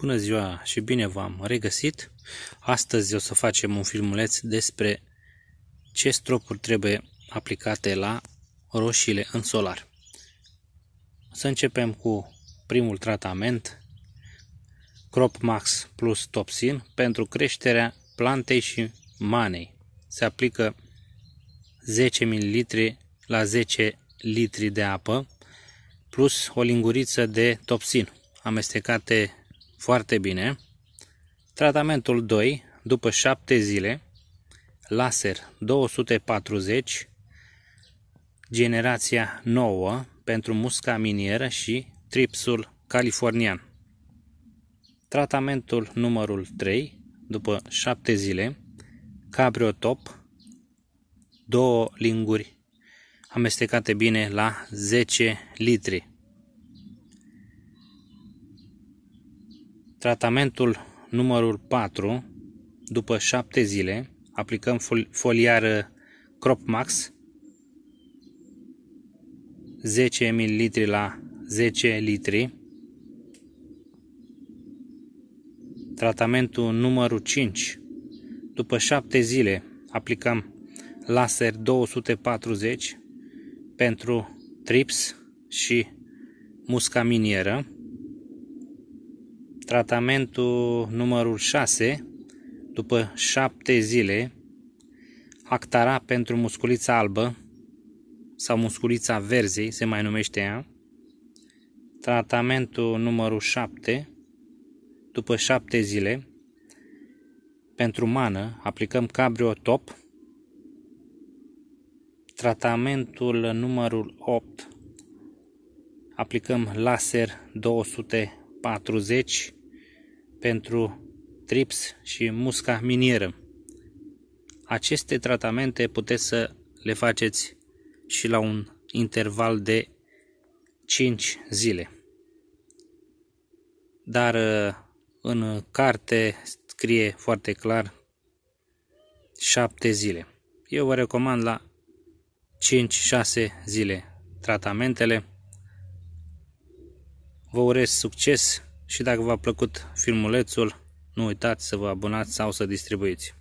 Bună ziua și bine v-am regăsit! Astăzi o să facem un filmuleț despre ce stropuri trebuie aplicate la roșiile în solar. Să începem cu primul tratament, Crop Max plus Topsin pentru creșterea plantei și manei. Se aplică 10 ml la 10 litri de apă plus o linguriță de topsin amestecate foarte bine. Tratamentul 2, după 7 zile, laser 240, generația 9 pentru musca minieră și tripsul californian. Tratamentul numărul 3, după 7 zile, cabrio top, două linguri amestecate bine la 10 litri. Tratamentul numărul 4, după 7 zile, aplicăm foliară Max, 10 ml la 10 litri. Tratamentul numărul 5. După 7 zile aplicăm laser 240 pentru trips și musca minieră tratamentul numărul 6, după 7 zile, Actara pentru musculița albă sau musculița verzei se mai numește ea. Tratamentul numărul 7, după 7 zile, pentru mană aplicăm Cabrio Top. Tratamentul numărul 8, aplicăm laser 240 pentru trips și musca minieră. Aceste tratamente puteți să le faceți și la un interval de 5 zile. Dar uh, în carte scrie foarte clar 7 zile. Eu vă recomand la 5-6 zile tratamentele. Vă urez succes! și dacă v-a plăcut filmulețul, nu uitați să vă abonați sau să distribuiți.